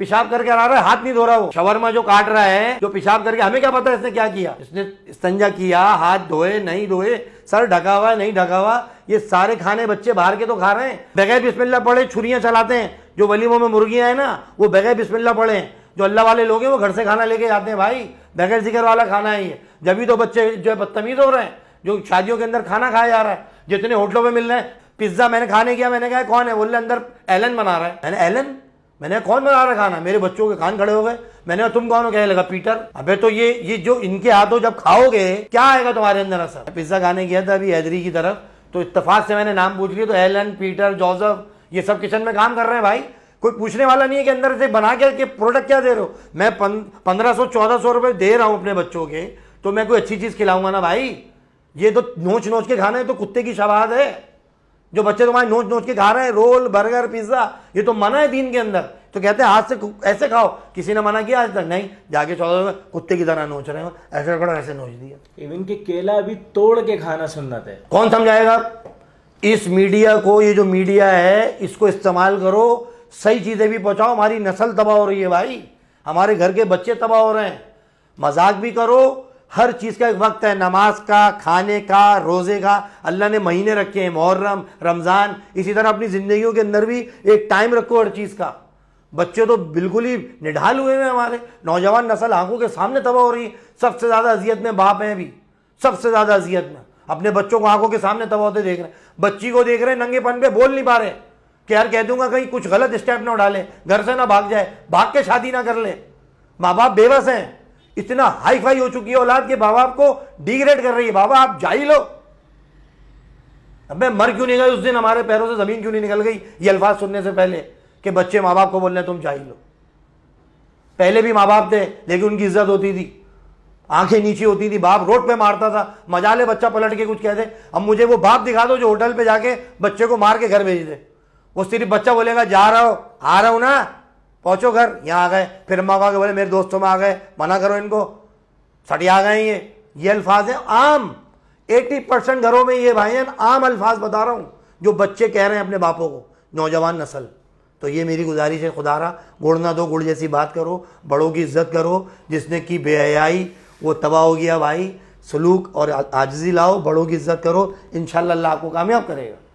पिशाब करके आ रहा है हाथ नहीं धो रहा वो शवरमा जो काट रहा है जो पिशाब करके हमें क्या पता है इसने क्या किया इसने स्तंजा किया हाथ धोए नहीं धोए सर ढका हुआ नहीं ढका हुआ ये सारे खाने बच्चे बाहर के तो खा रहे हैं बगैर बिस्मिल्ला पड़े छुरियां चलाते हैं जो वलीमों में मुर्गियां हैं ना वो बगैर बिस्मिल्ला पड़े हैं जो अल्लाह वाले लोग हैं वो घर से खाना लेके जाते हैं भाई बगैर जिक्र वाला खाना है ये जब तो बच्चे जो है बदतमीज हो रहे हैं जो शादियों के अंदर खाना खाया जा रहा है जितने होटलों में मिल रहे हैं पिज्जा मैंने खाने किया मैंने कहा कौन है बोले अंदर एलन बना रहा है मैंने एलन मैंने कौन बना रहा खाना मेरे बच्चों के कान खड़े हो गए मैंने तुम कौन हो कहने लगा पीटर अबे तो ये ये जो इनके हाथों जब खाओगे क्या आएगा तुम्हारे अंदर असर पिज्जा खाने गया था अभी हैदरी की तरफ तो इतफाक से मैंने नाम पूछ लिया तो एलन पीटर जोसफ ये सब किचन में काम कर रहे हैं भाई कोई पूछने वाला नहीं है कि अंदर से बना के, के प्रोडक्ट क्या दे रहे हो मैं पंद्रह सौ चौदह सौ रुपये दे रहा हूँ अपने बच्चों के तो मैं कोई अच्छी चीज़ खिलाऊंगा ना भाई ये तो नोच नोच के खाना है तो कुत्ते की शबाद है जो बच्चे तुम्हारे नोच नोच के खा रहे हैं रोल बर्गर पिज्जा ये तो मना है दीन के अंदर तो कहते हैं हाथ से ऐसे खाओ किसी ने मना किया आज तक नहीं जाके चौदह कुत्ते की तरह नोच रहे हो ऐसे रखो ऐसे नोच दिया इवन के केला भी तोड़ के खाना सुनना है कौन समझाएगा इस मीडिया को ये जो मीडिया है इसको इस्तेमाल करो सही चीज़ें भी पहुंचाओ हमारी नस्ल तबाह हो रही है भाई हमारे घर के बच्चे तबाह हो रहे हैं मजाक भी करो हर चीज़ का एक वक्त है नमाज का खाने का रोज़े का अल्लाह ने महीने रखे हैं मुहर्रम रमज़ान इसी तरह अपनी ज़िंदगियों के अंदर भी एक टाइम रखो हर चीज़ का बच्चे तो बिल्कुल ही निढाल हुए हैं हमारे नौजवान नस्ल आंखों के सामने तबाह हो रही है सबसे ज़्यादा अजियत में बाप हैं अभी सबसे ज़्यादा अजियत में अपने बच्चों को आंखों के सामने तबाह होते देख रहे हैं बच्ची को देख रहे हैं नंगेपन पे बोल नहीं पा रहे कि यार कह दूंगा कहीं कुछ गलत स्टेप ना उठा लें घर से ना भाग जाए भाग के शादी ना कर लें माँ बाप बेबस हैं इतना हाई फाई हो चुकी है औलाद के बाबा आपको डिग्रेड कर रही है बाबा आप जा ही लो अब मैं मर क्यों नहीं गई उस दिन हमारे पैरों से जमीन क्यों नहीं निकल गई ये अल्फाज सुनने से पहले कि बच्चे माँ बाप को बोल रहे तुम जा ही लो पहले भी माँ बाप थे लेकिन उनकी इज्जत होती थी आंखें नीचे होती थी बाप रोड पे मारता था मजा ले बच्चा पलट के कुछ कह दे अब मुझे वो बाप दिखा दो जो होटल पे जाके बच्चे को मार के घर भेज दे वो सिर्फ बच्चा बोलेगा जा रहा हो आ रहा हूं ना पहुँचो घर यहाँ आ गए फिर अम्मा पापा के बोले मेरे दोस्तों में आ गए मना करो इनको सटी आ गए ये ये अल्फाज है आम 80 परसेंट घरों में ये भाई आम अल्फाज बता रहा हूँ जो बच्चे कह रहे हैं अपने बापों को नौजवान नस्ल तो ये मेरी गुजारिश है खुदा रहा गुड़ ना दो गुड़ जैसी बात करो बड़ों की इज्जत करो जिसने की बेहयाई वो तबाह हो गया भाई सलूक और आजजी लाओ बड़ों की इज्जत करो इन अल्लाह आपको कामयाब करेगा